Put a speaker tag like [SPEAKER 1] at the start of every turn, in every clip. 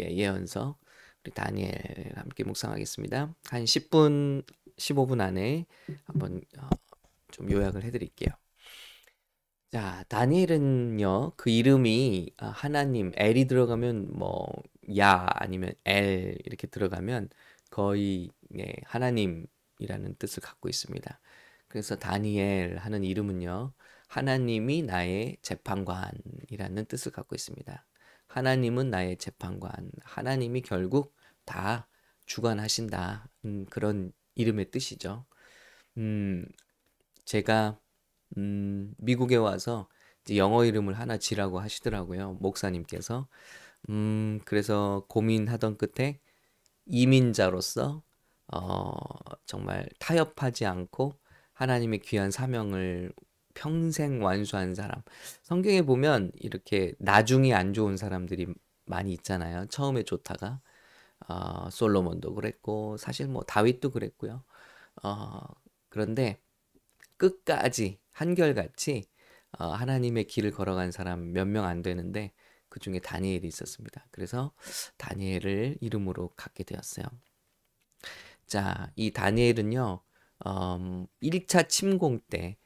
[SPEAKER 1] 예, 예언서 우리 다니엘 함께 묵상하겠습니다. 한 10분, 15분 안에 한번 어, 좀 요약을 해드릴게요. 자, 다니엘은요, 그 이름이 어, 하나님, 엘이 들어가면 뭐, 야, 아니면 엘, 이렇게 들어가면 거의 예, 하나님이라는 뜻을 갖고 있습니다. 그래서 다니엘 하는 이름은요, 하나님이 나의 재판관이라는 뜻을 갖고 있습니다. 하나님은 나의 재판관, 하나님이 결국 다 주관하신다. 음, 그런 이름의 뜻이죠. 음, 제가 음, 미국에 와서 영어 이름을 하나 지라고 하시더라고요. 목사님께서. 음, 그래서 고민하던 끝에 이민자로서 어, 정말 타협하지 않고 하나님의 귀한 사명을 평생 완수한 사람. 성경에 보면 이렇게 나중에 안 좋은 사람들이 많이 있잖아요. 처음에 좋다가 어, 솔로몬도 그랬고 사실 뭐 다윗도 그랬고요. 어, 그런데 끝까지 한결같이 어, 하나님의 길을 걸어간 사람 몇 명 안 되는데 그 중에 다니엘이 있었습니다. 그래서 다니엘을 이름으로 갖게 되었어요. 자, 이 다니엘은요, 음, 1차 침공 때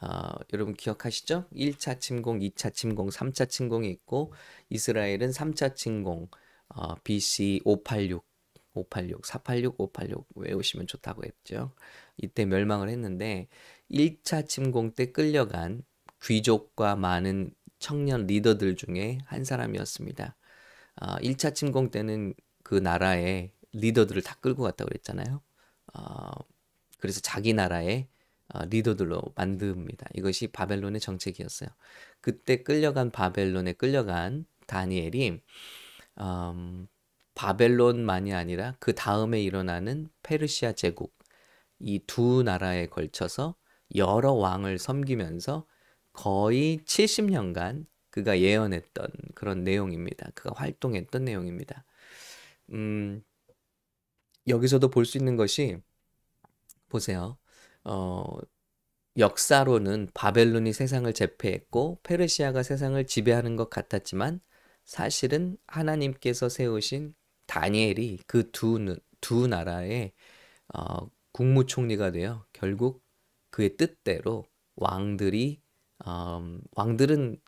[SPEAKER 1] 어, 여러분 기억하시죠? 1차 침공, 2차 침공, 3차 침공이 있고 이스라엘은 3차 침공 어, BC 586, 586, 486, 586 외우시면 좋다고 했죠. 이때 멸망을 했는데 1차 침공 때 끌려간 귀족과 많은 청년 리더들 중에 한 사람이었습니다. 어, 1차 침공 때는 그 나라의 리더들을 다 끌고 갔다고 그랬잖아요. 어, 그래서 자기 나라의 어, 리더들로 만듭니다. 이것이 바벨론의 정책이었어요. 그때 끌려간 바벨론에 끌려간 다니엘이 음, 바벨론만이 아니라 그 다음에 일어나는 페르시아 제국 이 두 나라에 걸쳐서 여러 왕을 섬기면서 거의 70년간 그가 예언했던 그런 내용입니다. 그가 활동했던 내용입니다. 음, 여기서도 볼 수 있는 것이 보세요. 어, 역사로는 바벨론이 세상을 제패했고 페르시아가 세상을 지배하는 것 같았지만 사실은 하나님께서 세우신 다니엘이 그 두두 두 나라의 어, 국무총리가 되어 결국 그의 뜻대로 왕들이 어, 왕들은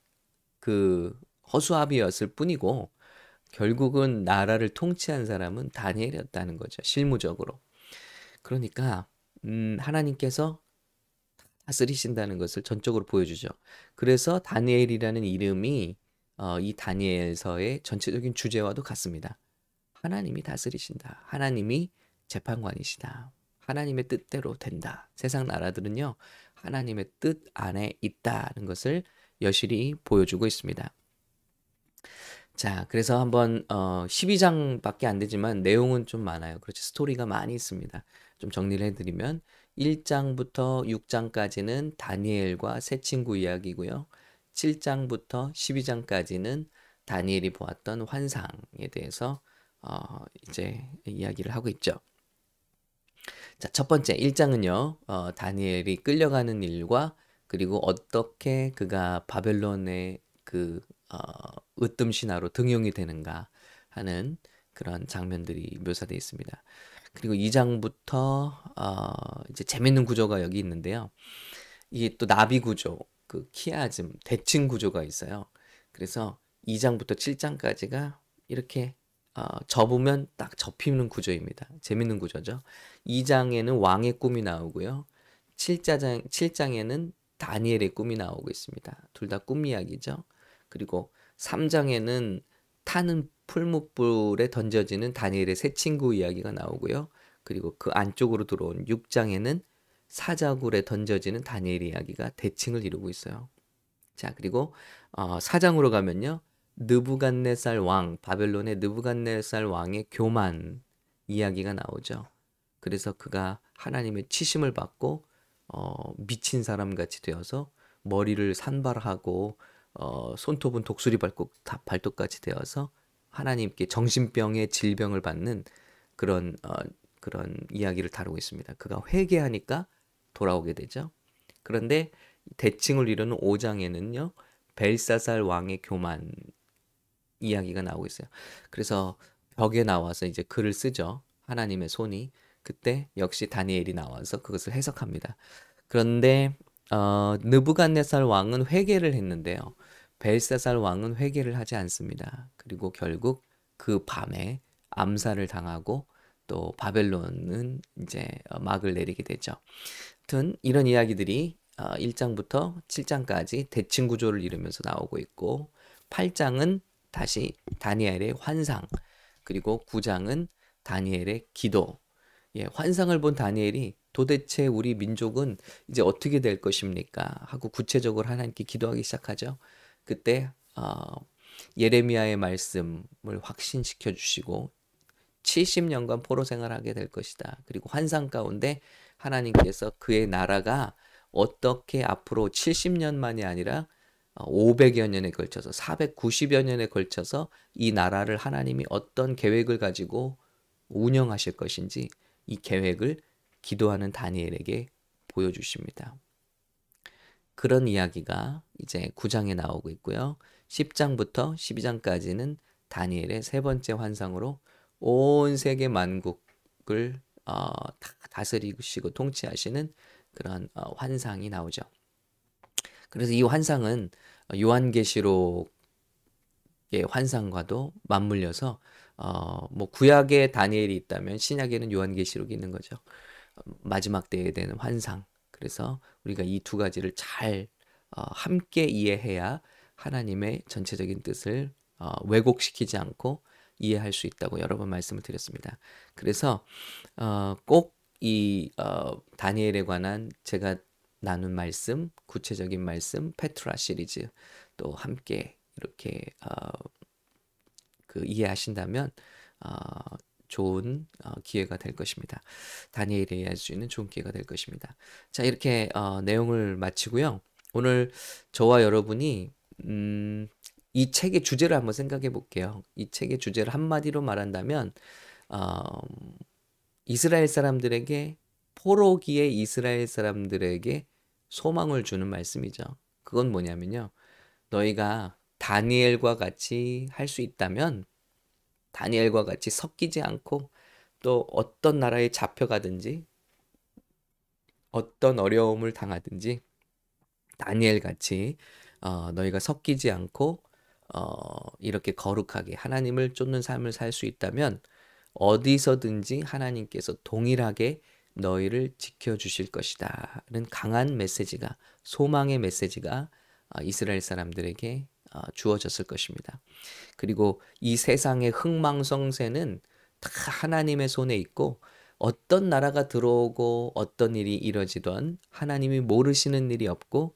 [SPEAKER 1] 그 허수아비였을 뿐이고 결국은 나라를 통치한 사람은 다니엘이었다는 거죠 실무적으로 그러니까 음, 하나님께서 다스리신다는 것을 전적으로 보여주죠. 그래서 다니엘이라는 이름이 어, 이 다니엘서의 전체적인 주제와도 같습니다. 하나님이 다스리신다. 하나님이 재판관이시다. 하나님의 뜻대로 된다. 세상 나라들은요, 하나님의 뜻 안에 있다는 것을 여실히 보여주고 있습니다. 자, 그래서 한번 어, 12장밖에 안 되지만 내용은 좀 많아요. 그렇지 스토리가 많이 있습니다. 좀 정리를 해드리면 1장부터 6장까지는 다니엘과 새 친구 이야기고요. 7장부터 12장까지는 다니엘이 보았던 환상에 대해서 어, 이제 이야기를 하고 있죠. 자, 첫 번째 1장은요. 어, 다니엘이 끌려가는 일과 그리고 어떻게 그가 바벨론의 그 어, 으뜸 신화로 등용이 되는가 하는 그런 장면들이 묘사되어 있습니다. 그리고 2장부터 어, 이제 재밌는 구조가 여기 있는데요. 이게 또 나비 구조, 그 키아즘, 대칭 구조가 있어요. 그래서 2장부터 7장까지가 이렇게 어, 접으면 딱 접히는 구조입니다. 재밌는 구조죠. 2장에는 왕의 꿈이 나오고요. 7장, 7장에는 다니엘의 꿈이 나오고 있습니다. 둘 다 꿈 이야기죠. 그리고 3장에는 타는 풀무불에 던져지는 다니엘의 새 친구 이야기가 나오고요. 그리고 그 안쪽으로 들어온 6장에는 사자굴에 던져지는 다니엘 이야기가 대칭을 이루고 있어요. 자, 그리고 어, 4장으로 가면요. 느부갓네살 왕, 바벨론의 느부갓네살 왕의 교만 이야기가 나오죠. 그래서 그가 하나님의 치심을 받고 어, 미친 사람같이 되어서 머리를 산발하고 어, 손톱은 독수리 발톱, 발톱까지 되어서 하나님께 정신병의 질병을 받는 그런 어, 그런 이야기를 다루고 있습니다. 그가 회개하니까 돌아오게 되죠. 그런데 대칭을 이루는 5장에는요. 벨사살 왕의 교만 이야기가 나오고 있어요. 그래서 벽에 나와서 이제 글을 쓰죠. 하나님의 손이 그때 역시 다니엘이 나와서 그것을 해석합니다. 그런데 어, 느부갓네살 왕은 회개를 했는데요. 벨사살 왕은 회개를 하지 않습니다. 그리고 결국 그 밤에 암살을 당하고 또 바벨론은 이제 어, 막을 내리게 되죠. 하여튼 이런 이야기들이 1장부터 어, 7장까지 대칭 구조를 이루면서 나오고 있고 8장은 다시 다니엘의 환상 그리고 9장은 다니엘의 기도 예, 환상을 본 다니엘이 도대체 우리 민족은 이제 어떻게 될 것입니까? 하고 구체적으로 하나님께 기도하기 시작하죠. 그때 어, 예레미야의 말씀을 확신시켜 주시고 70년간 포로 생활하게 될 것이다. 그리고 환상 가운데 하나님께서 그의 나라가 어떻게 앞으로 70년만이 아니라 500여 어, 년에 걸쳐서 490여 년에 걸쳐서 이 나라를 하나님이 어떤 계획을 가지고 운영하실 것인지 이 계획을 기도하는 다니엘에게 보여주십니다. 그런 이야기가 이제 9장에 나오고 있고요. 10장부터 12장까지는 다니엘의 세 번째 환상으로 온 세계 만국을 어, 다 다스리시고 통치하시는 그런 어, 환상이 나오죠. 그래서 이 환상은 요한계시록의 환상과도 맞물려서 어, 뭐 구약에 다니엘이 있다면 신약에는 요한계시록이 있는 거죠. 마지막 때에 되는 환상. 그래서 우리가 이 두 가지를 잘 어, 함께 이해해야 하나님의 전체적인 뜻을 어, 왜곡시키지 않고 이해할 수 있다고 여러 번 말씀을 드렸습니다. 그래서 어, 꼭이 다니엘에 관한 제가 나눈 말씀, 구체적인 말씀, 페트라 시리즈 또 함께 이렇게 그 이해하신다면 좋은 기회가 될 것입니다. 다니엘이할수 있는 좋은 기회가 될 것입니다. 자 이렇게 내용을 마치고요. 오늘 저와 여러분이 음, 이 책의 주제를 한번 생각해 볼게요. 이 책의 주제를 한마디로 말한다면 어, 이스라엘 사람들에게 포로기에 이스라엘 사람들에게 소망을 주는 말씀이죠. 그건 뭐냐면요. 너희가 다니엘과 같이 할 수 있다면 다니엘과 같이 섞이지 않고 또 어떤 나라에 잡혀가든지 어떤 어려움을 당하든지 다니엘 같이 어, 너희가 섞이지 않고 어, 이렇게 거룩하게 하나님을 쫓는 삶을 살 수 있다면 어디서든지 하나님께서 동일하게 너희를 지켜주실 것이다. 는 강한 메시지가, 소망의 메시지가 어, 이스라엘 사람들에게 어, 주어졌을 것입니다. 그리고 이 세상의 흥망성쇠는 다 하나님의 손에 있고 어떤 나라가 들어오고 어떤 일이 이뤄지던 하나님이 모르시는 일이 없고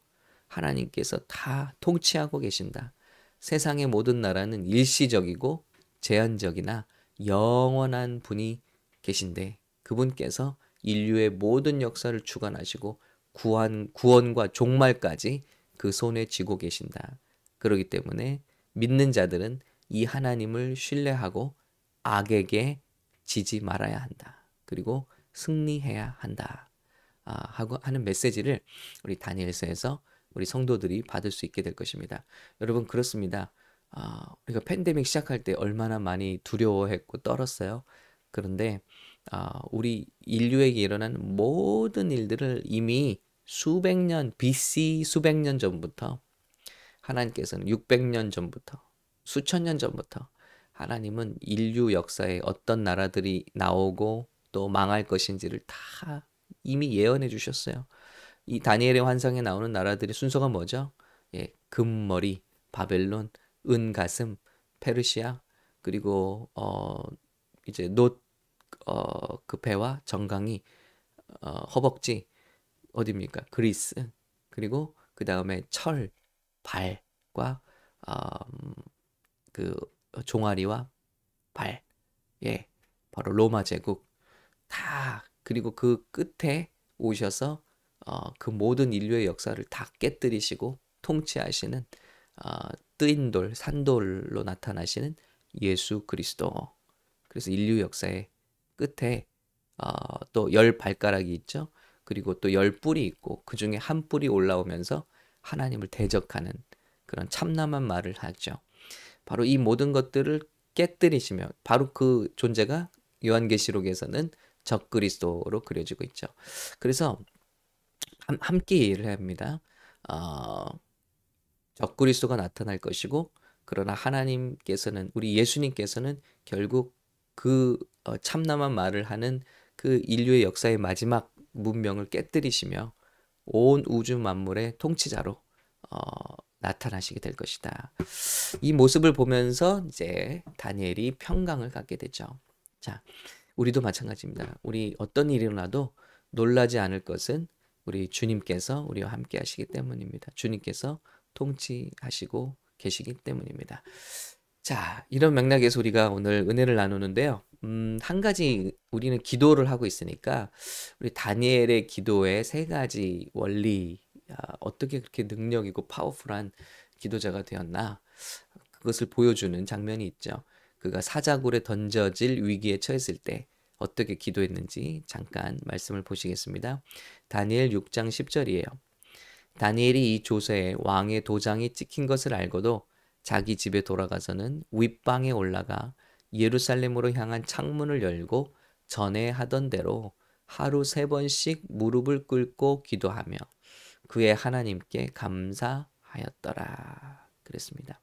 [SPEAKER 1] 하나님께서 다 통치하고 계신다. 세상의 모든 나라는 일시적이고 제한적이나 영원한 분이 계신데 그분께서 인류의 모든 역사를 주관하시고 구원, 구원과 종말까지 그 손에 쥐고 계신다. 그러기 때문에 믿는 자들은 이 하나님을 신뢰하고 악에게 지지 말아야 한다. 그리고 승리해야 한다. 아, 하고 하는 메시지를 우리 다니엘서에서 우리 성도들이 받을 수 있게 될 것입니다. 여러분 그렇습니다. 아, 우리가 그러니까 팬데믹 시작할 때 얼마나 많이 두려워했고 떨었어요. 그런데 아, 우리 인류에게 일어난 모든 일들을 이미 수백 년 BC 수백 년 전부터 하나님께서는 600년 전부터 수천 년 전부터 하나님은 인류 역사에 어떤 나라들이 나오고 또 망할 것인지를 다 이미 예언해 주셨어요. 이 다니엘의 환상에 나오는 나라들의 순서가 뭐죠? 예, 금머리, 바벨론, 은가슴, 페르시아, 그리고 어 이제 노 어, 그패와 정강이 어, 허벅지 어디입니까? 그리스 그리고 그 다음에 철 발과 어, 그 종아리와 발 예 바로 로마 제국 다 그리고 그 끝에 오셔서 어, 그 모든 인류의 역사를 다 깨뜨리시고 통치하시는 어, 뜨인 돌, 산돌로 나타나시는 예수 그리스도. 그래서 인류 역사의 끝에 어, 또열 발가락이 있죠. 그리고 또 열 뿔이 있고 그 중에 한 뿔이 올라오면서 하나님을 대적하는 그런 참남한 말을 하죠. 바로 이 모든 것들을 깨뜨리시며 바로 그 존재가 요한계시록에서는 적그리스도로 그려지고 있죠. 그래서 함, 함께 일을 합니다. 어, 적그리스도가 나타날 것이고 그러나 하나님께서는 우리 예수님께서는 결국 그 어, 참남한 말을 하는 그 인류의 역사의 마지막 문명을 깨뜨리시며 온 우주 만물의 통치자로 어, 나타나시게 될 것이다. 이 모습을 보면서 이제 다니엘이 평강을 갖게 되죠. 자, 우리도 마찬가지입니다. 우리 어떤 일이 일어나도 놀라지 않을 것은 우리 주님께서 우리와 함께 하시기 때문입니다. 주님께서 통치하시고 계시기 때문입니다. 자, 이런 맥락에서 우리가 오늘 은혜를 나누는데요. 음, 한 가지 우리는 기도를 하고 있으니까 우리 다니엘의 기도의 세 가지 원리 아, 어떻게 그렇게 능력이고 파워풀한 기도자가 되었나 그것을 보여주는 장면이 있죠. 그가 사자굴에 던져질 위기에 처했을 때 어떻게 기도했는지 잠깐 말씀을 보시겠습니다. 다니엘 6장 10절이에요. 다니엘이 이 조서에 왕의 도장이 찍힌 것을 알고도 자기 집에 돌아가서는 윗방에 올라가 예루살렘으로 향한 창문을 열고 전에 하던 대로 하루 세 번씩 무릎을 꿇고 기도하며 그의 하나님께 감사하였더라. 그랬습니다.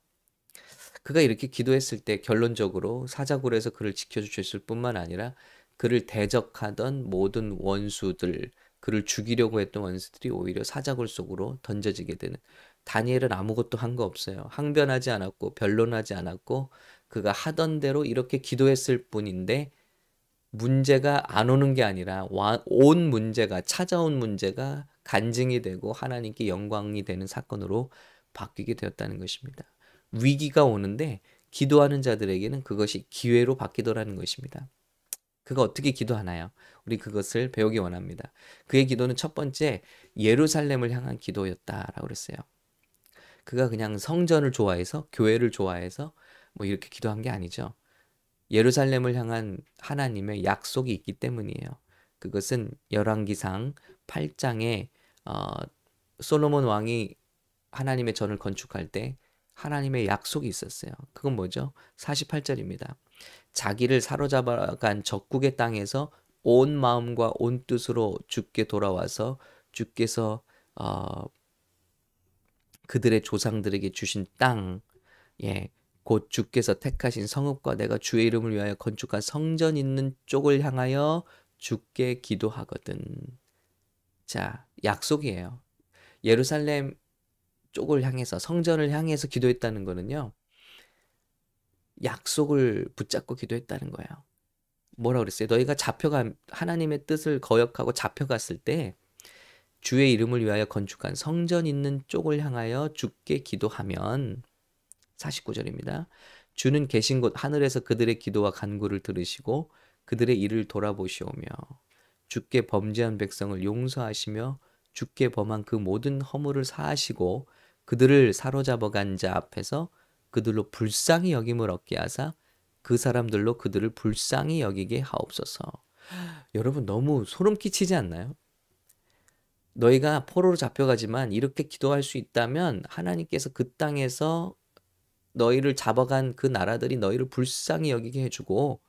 [SPEAKER 1] 그가 이렇게 기도했을 때 결론적으로 사자굴에서 그를 지켜주셨을 뿐만 아니라 그를 대적하던 모든 원수들, 그를 죽이려고 했던 원수들이 오히려 사자골 속으로 던져지게 되는. 다니엘은 아무것도 한 거 없어요. 항변하지 않았고 변론하지 않았고 그가 하던 대로 이렇게 기도했을 뿐인데 문제가 안 오는 게 아니라 온 문제가 찾아온 문제가 간증이 되고 하나님께 영광이 되는 사건으로 바뀌게 되었다는 것입니다. 위기가 오는데 기도하는 자들에게는 그것이 기회로 바뀌더라는 것입니다. 그가 어떻게 기도하나요? 우리 그것을 배우기 원합니다. 그의 기도는 첫 번째 예루살렘을 향한 기도였다라고 그랬어요. 그가 그냥 성전을 좋아해서 교회를 좋아해서 뭐 이렇게 기도한 게 아니죠. 예루살렘을 향한 하나님의 약속이 있기 때문이에요. 그것은 열왕기상 8장에 어, 솔로몬 왕이 하나님의 전을 건축할 때 하나님의 약속이 있었어요. 그건 뭐죠? 48절입니다. 자기를 사로잡아간 적국의 땅에서 온 마음과 온 뜻으로 주께 돌아와서 주께서 어, 그들의 조상들에게 주신 땅, 예, 곧 주께서 택하신 성읍과 내가 주의 이름을 위하여 건축한 성전 있는 쪽을 향하여 주께 기도하거든. 자, 약속이에요. 예루살렘 쪽을 향해서 성전을 향해서 기도했다는 거는요. 약속을 붙잡고 기도했다는 거예요. 뭐라 그랬어요? 너희가 잡혀간 하나님의 뜻을 거역하고 잡혀갔을 때 주의 이름을 위하여 건축한 성전 있는 쪽을 향하여 주께 기도하면 49절입니다. 주는 계신 곳 하늘에서 그들의 기도와 간구를 들으시고 그들의 일을 돌아보시오며 주께 범죄한 백성을 용서하시며 주께 범한 그 모든 허물을 사하시고 그들을 사로잡아간 자 앞에서 그들로 불쌍히 여김을 얻게 하사 그 사람들로 그들을 불쌍히 여기게 하옵소서. 여러분 너무 소름 끼치지 않나요? 너희가 포로로 잡혀가지만 이렇게 기도할 수 있다면 하나님께서 그 땅에서 너희를 잡아간 그 나라들이 너희를 불쌍히 여기게 해주고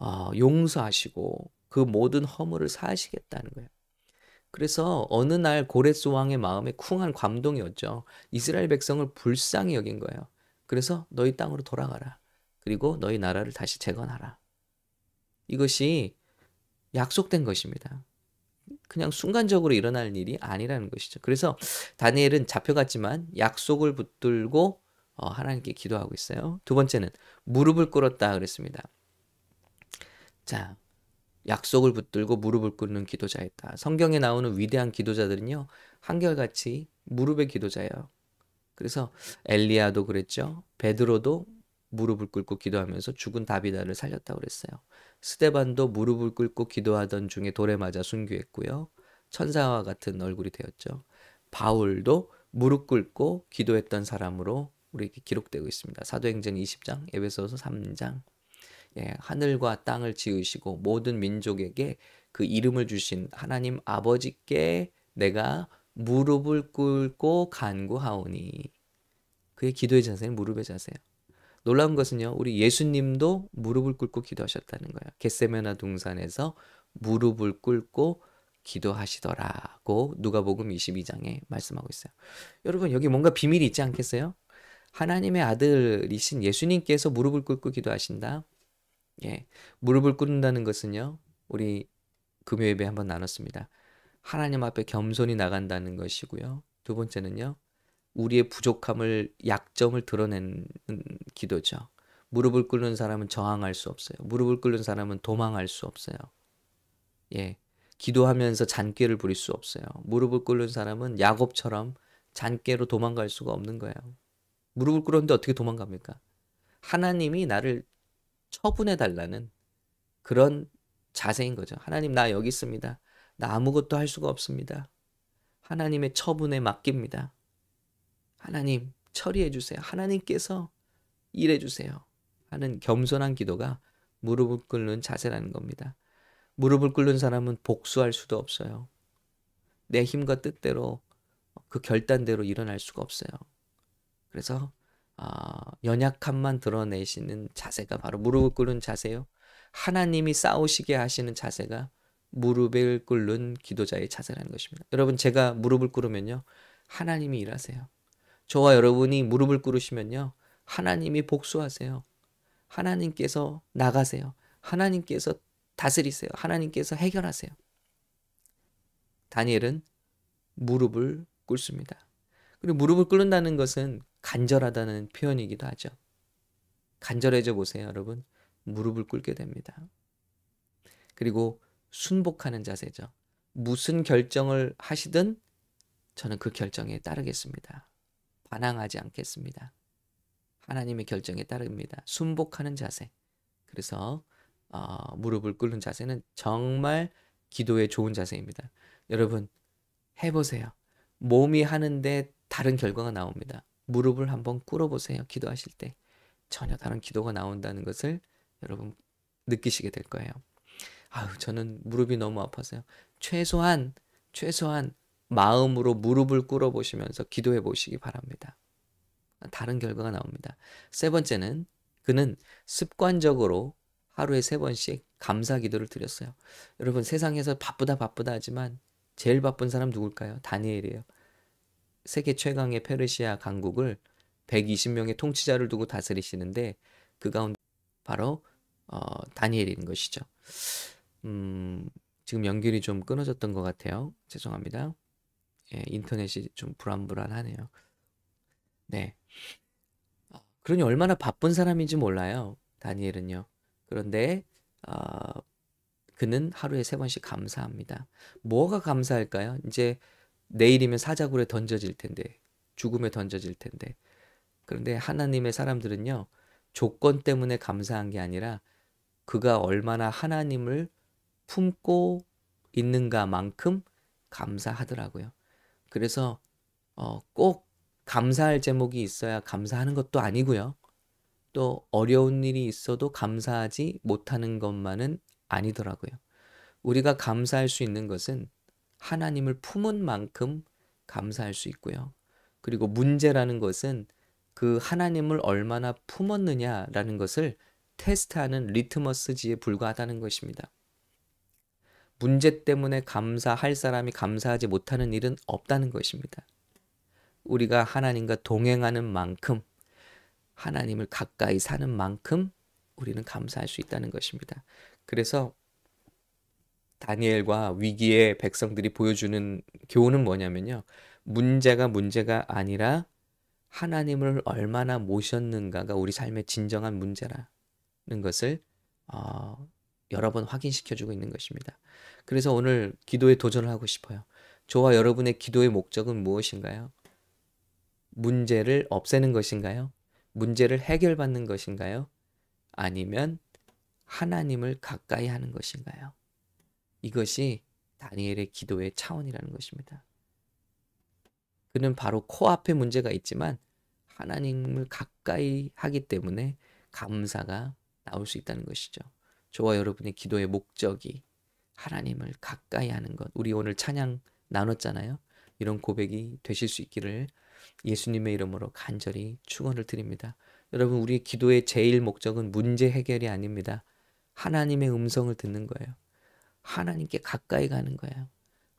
[SPEAKER 1] 어, 용서하시고 그 모든 허물을 사하시겠다는 거예요. 그래서 어느 날 고레스 왕의 마음에 쿵한 감동이 었죠 이스라엘 백성을 불쌍히 여긴 거예요. 그래서 너희 땅으로 돌아가라. 그리고 너희 나라를 다시 재건하라. 이것이 약속된 것입니다. 그냥 순간적으로 일어날 일이 아니라는 것이죠. 그래서 다니엘은 잡혀갔지만 약속을 붙들고 어, 하나님께 기도하고 있어요. 두 번째는 무릎을 꿇었다 그랬습니다. 자, 약속을 붙들고 무릎을 꿇는 기도자였다. 성경에 나오는 위대한 기도자들은요, 한결같이 무릎의 기도자예요. 그래서 엘리야도 그랬죠. 베드로도 무릎을 꿇고 기도하면서 죽은 다비다를 살렸다고 그랬어요. 스테반도 무릎을 꿇고 기도하던 중에 돌에 맞아 순교했고요. 천사와 같은 얼굴이 되었죠. 바울도 무릎 꿇고 기도했던 사람으로 우리에게 기록되고 있습니다. 사도행전 20장, 에베소서 3장. 예, 하늘과 땅을 지으시고 모든 민족에게 그 이름을 주신 하나님 아버지께 내가 무릎을 꿇고 간구하오니 그의 기도의 자세는 무릎의 자세요. 놀라운 것은요. 우리 예수님도 무릎을 꿇고 기도하셨다는 거예요. 겟세메나 동산에서 무릎을 꿇고 기도하시더라고 누가복음 22장에 말씀하고 있어요. 여러분 여기 뭔가 비밀이 있지 않겠어요? 하나님의 아들이신 예수님께서 무릎을 꿇고 기도하신다. 예. 무릎을 꿇는다는 것은요. 우리 금요 예배 한번 나눴습니다. 하나님 앞에 겸손히 나간다는 것이고요. 두 번째는요. 우리의 부족함을 약점을 드러내는 기도죠. 무릎을 꿇는 사람은 저항할 수 없어요. 무릎을 꿇는 사람은 도망할 수 없어요. 예. 기도하면서 잔꾀를 부릴 수 없어요. 무릎을 꿇는 사람은 야곱처럼 잔꾀로 도망갈 수가 없는 거예요. 무릎을 꿇었는데 어떻게 도망갑니까? 하나님이 나를 처분해 달라는 그런 자세인 거죠. 하나님 나 여기 있습니다. 나 아무것도 할 수가 없습니다. 하나님의 처분에 맡깁니다. 하나님 처리해 주세요. 하나님께서 일해 주세요. 하는 겸손한 기도가 무릎을 꿇는 자세라는 겁니다. 무릎을 꿇는 사람은 복수할 수도 없어요. 내 힘과 뜻대로 그 결단대로 일어날 수가 없어요. 그래서 어, 연약함만 드러내시는 자세가 바로 무릎을 꿇은 자세요. 하나님이 싸우시게 하시는 자세가 무릎을 꿇는 기도자의 자세라는 것입니다. 여러분 제가 무릎을 꿇으면요. 하나님이 일하세요. 저와 여러분이 무릎을 꿇으시면요. 하나님이 복수하세요. 하나님께서 나가세요. 하나님께서 다스리세요. 하나님께서 해결하세요. 다니엘은 무릎을 꿇습니다. 그리고 무릎을 꿇는다는 것은 간절하다는 표현이기도 하죠. 간절해져 보세요, 여러분. 무릎을 꿇게 됩니다. 그리고 순복하는 자세죠. 무슨 결정을 하시든 저는 그 결정에 따르겠습니다. 반항하지 않겠습니다. 하나님의 결정에 따릅니다. 순복하는 자세. 그래서 어, 무릎을 꿇는 자세는 정말 기도에 좋은 자세입니다. 여러분 해보세요. 몸이 하는데 다른 결과가 나옵니다. 무릎을 한번 꿇어보세요. 기도하실 때 전혀 다른 기도가 나온다는 것을 여러분 느끼시게 될 거예요. 아유, 저는 무릎이 너무 아파서요. 최소한, 최소한 마음으로 무릎을 꿇어보시면서 기도해 보시기 바랍니다. 다른 결과가 나옵니다. 세 번째는 그는 습관적으로 하루에 세 번씩 감사 기도를 드렸어요. 여러분 세상에서 바쁘다 바쁘다 하지만 제일 바쁜 사람 누굴까요? 다니엘이에요. 세계 최강의 페르시아 강국을 120명의 통치자를 두고 다스리시는데 그 가운데 바로 어, 다니엘인 것이죠. 음, 지금 연결이 좀 끊어졌던 것 같아요. 죄송합니다. 예, 인터넷이 좀 불안불안하네요. 네. 아, 그러니 얼마나 바쁜 사람인지 몰라요. 다니엘은요. 그런데 어, 그는 하루에 세 번씩 감사합니다. 뭐가 감사할까요? 이제 내일이면 사자굴에 던져질 텐데 죽음에 던져질 텐데 그런데 하나님의 사람들은요 조건 때문에 감사한 게 아니라 그가 얼마나 하나님을 품고 있는가만큼 감사하더라고요. 그래서 어, 꼭 감사할 제목이 있어야 감사하는 것도 아니고요. 또 어려운 일이 있어도 감사하지 못하는 것만은 아니더라고요. 우리가 감사할 수 있는 것은 하나님을 품은 만큼 감사할 수 있고요. 그리고 문제라는 것은 그 하나님을 얼마나 품었느냐라는 것을 테스트하는 리트머스지에 불과하다는 것입니다. 문제 때문에 감사할 사람이 감사하지 못하는 일은 없다는 것입니다. 우리가 하나님과 동행하는 만큼 하나님을 가까이 사는 만큼 우리는 감사할 수 있다는 것입니다. 그래서 다니엘과 위기의 백성들이 보여주는 교훈은 뭐냐면요. 문제가 문제가 아니라 하나님을 얼마나 모셨는가가 우리 삶의 진정한 문제라는 것을 어, 여러 번 확인시켜주고 있는 것입니다. 그래서 오늘 기도에 도전을 하고 싶어요. 저와 여러분의 기도의 목적은 무엇인가요? 문제를 없애는 것인가요? 문제를 해결받는 것인가요? 아니면 하나님을 가까이 하는 것인가요? 이것이 다니엘의 기도의 차원이라는 것입니다. 그는 바로 코앞에 문제가 있지만 하나님을 가까이 하기 때문에 감사가 나올 수 있다는 것이죠. 저와 여러분의 기도의 목적이 하나님을 가까이 하는 것. 우리 오늘 찬양 나눴잖아요. 이런 고백이 되실 수 있기를 예수님의 이름으로 간절히 축원을 드립니다. 여러분 우리의 기도의 제일 목적은 문제 해결이 아닙니다. 하나님의 음성을 듣는 거예요. 하나님께 가까이 가는 거예요.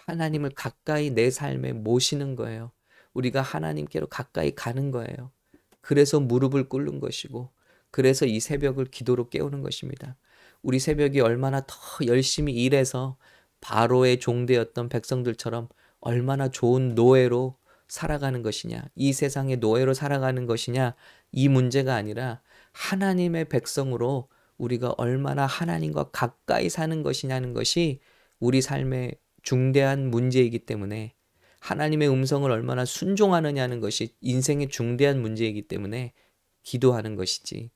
[SPEAKER 1] 하나님을 가까이 내 삶에 모시는 거예요. 우리가 하나님께로 가까이 가는 거예요. 그래서 무릎을 꿇는 것이고, 그래서 이 새벽을 기도로 깨우는 것입니다. 우리 새벽이 얼마나 더 열심히 일해서 바로의 종되었던 백성들처럼 얼마나 좋은 노예로 살아가는 것이냐, 이 세상의 노예로 살아가는 것이냐, 이 문제가 아니라 하나님의 백성으로 우리가 얼마나 하나님과 가까이 사는 것이냐는 것이 우리 삶의 중대한 문제이기 때문에 하나님의 음성을 얼마나 순종하느냐는 것이 인생의 중대한 문제이기 때문에 기도하는 것이지.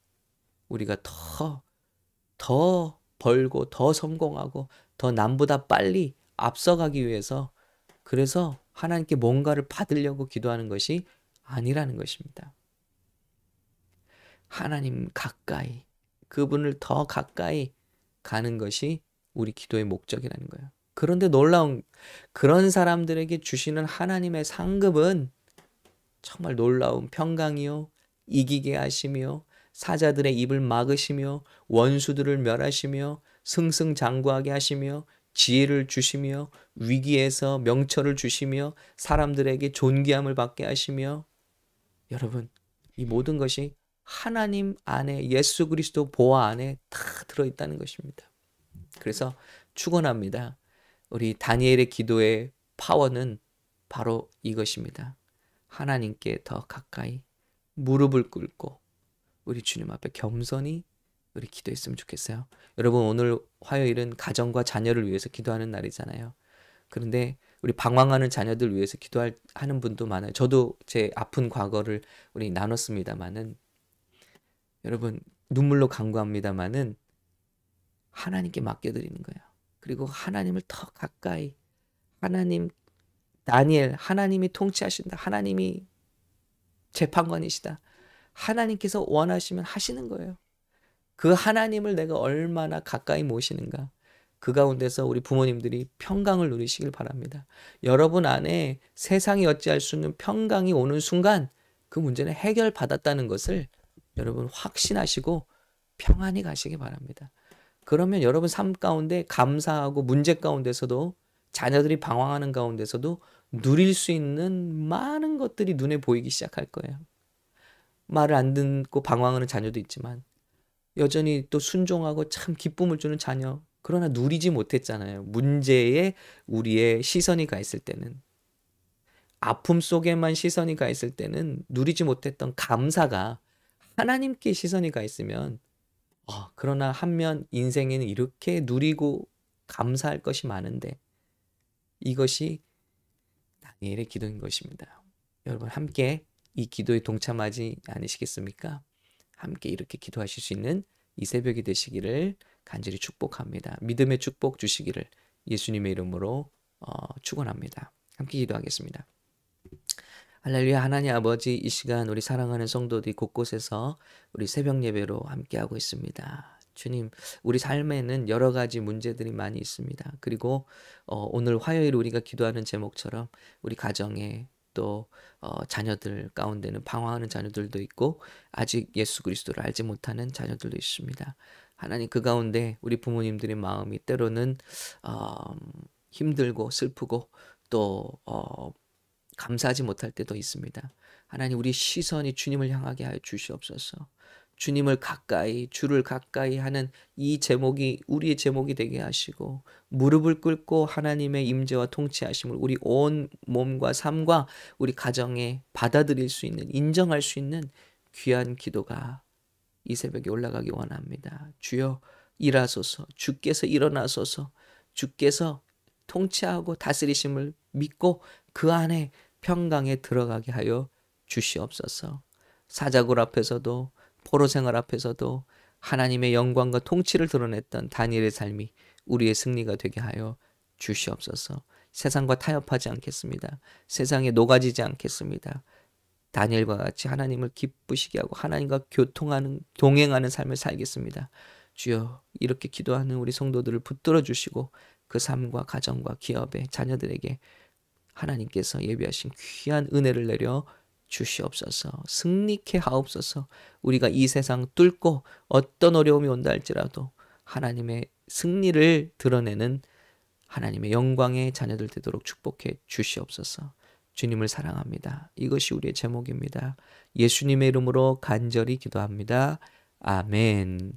[SPEAKER 1] 우리가 더, 더 벌고, 더 성공하고, 더 남보다 빨리 앞서가기 위해서 그래서 하나님께 뭔가를 받으려고 기도하는 것이 아니라는 것입니다. 하나님 가까이 그분을 더 가까이 가는 것이 우리 기도의 목적이라는 거예요. 그런데 놀라운 그런 사람들에게 주시는 하나님의 상급은 정말 놀라운 평강이요 이기게 하시며 사자들의 입을 막으시며 원수들을 멸하시며 승승장구하게 하시며 지혜를 주시며 위기에서 명철을 주시며 사람들에게 존귀함을 받게 하시며 여러분 이 모든 것이 하나님 안에 예수 그리스도 보아 안에 다 들어 있다는 것입니다. 그래서 축원합니다. 우리 다니엘의 기도의 파워는 바로 이것입니다. 하나님께 더 가까이 무릎을 꿇고 우리 주님 앞에 겸손히 우리 기도했으면 좋겠어요. 여러분 오늘 화요일은 가정과 자녀를 위해서 기도하는 날이잖아요. 그런데 우리 방황하는 자녀들 위해서 기도하는 분도 많아요. 저도 제 아픈 과거를 우리 나눴습니다만은 여러분 눈물로 간구합니다마는 하나님께 맡겨드리는 거예요. 그리고 하나님을 더 가까이 하나님 다니엘 하나님이 통치하신다. 하나님이 재판관이시다. 하나님께서 원하시면 하시는 거예요. 그 하나님을 내가 얼마나 가까이 모시는가. 그 가운데서 우리 부모님들이 평강을 누리시길 바랍니다. 여러분 안에 세상이 어찌할 수 있는 평강이 오는 순간 그 문제는 해결받았다는 것을 여러분 확신하시고 평안히 가시기 바랍니다. 그러면 여러분 삶 가운데 감사하고 문제 가운데서도 자녀들이 방황하는 가운데서도 누릴 수 있는 많은 것들이 눈에 보이기 시작할 거예요. 말을 안 듣고 방황하는 자녀도 있지만 여전히 또 순종하고 참 기쁨을 주는 자녀 그러나 누리지 못했잖아요. 문제에 우리의 시선이 가 있을 때는 아픔 속에만 시선이 가 있을 때는 누리지 못했던 감사가 하나님께 시선이 가 있으면 어, 그러나 한 면 인생에는 이렇게 누리고 감사할 것이 많은데 이것이 다니엘의 기도인 것입니다. 여러분 함께 이 기도에 동참하지 않으시겠습니까? 함께 이렇게 기도하실 수 있는 이 새벽이 되시기를 간절히 축복합니다. 믿음의 축복 주시기를 예수님의 이름으로 어, 축원합니다. 함께 기도하겠습니다. 할렐루야 하나님 아버지 이 시간 우리 사랑하는 성도들이 곳곳에서 우리 새벽 예배로 함께하고 있습니다. 주님, 우리 삶에는 여러 가지 문제들이 많이 있습니다. 그리고 어, 오늘 화요일 우리가 기도하는 제목처럼 우리 가정에 또 어, 자녀들 가운데는 방황하는 자녀들도 있고 아직 예수 그리스도를 알지 못하는 자녀들도 있습니다. 하나님 그 가운데 우리 부모님들의 마음이 때로는 어, 힘들고 슬프고 또 어, 감사하지 못할 때도 있습니다. 하나님 우리 시선이 주님을 향하게 하여 주시옵소서. 주님을 가까이 주를 가까이 하는 이 제목이 우리의 제목이 되게 하시고 무릎을 꿇고 하나님의 임재와 통치하심을 우리 온 몸과 삶과 우리 가정에 받아들일 수 있는 인정할 수 있는 귀한 기도가 이 새벽에 올라가기 원합니다. 주여 일하소서 주께서 일어나소서 주께서 통치하고 다스리심을 믿고 그 안에 평강에 들어가게 하여 주시옵소서. 사자굴 앞에서도 포로 생활 앞에서도 하나님의 영광과 통치를 드러냈던 다니엘의 삶이 우리의 승리가 되게 하여 주시옵소서. 세상과 타협하지 않겠습니다. 세상에 녹아지지 않겠습니다. 다니엘과 같이 하나님을 기쁘시게 하고 하나님과 교통하는 동행하는 삶을 살겠습니다. 주여 이렇게 기도하는 우리 성도들을 붙들어 주시고 그 삶과 가정과 기업에 자녀들에게 하나님께서 예비하신 귀한 은혜를 내려 주시옵소서 승리케 하옵소서 우리가 이 세상 뚫고 어떤 어려움이 온다 할지라도 하나님의 승리를 드러내는 하나님의 영광의 자녀들 되도록 축복해 주시옵소서 주님을 사랑합니다 이것이 우리의 제목입니다 예수님의 이름으로 간절히 기도합니다 아멘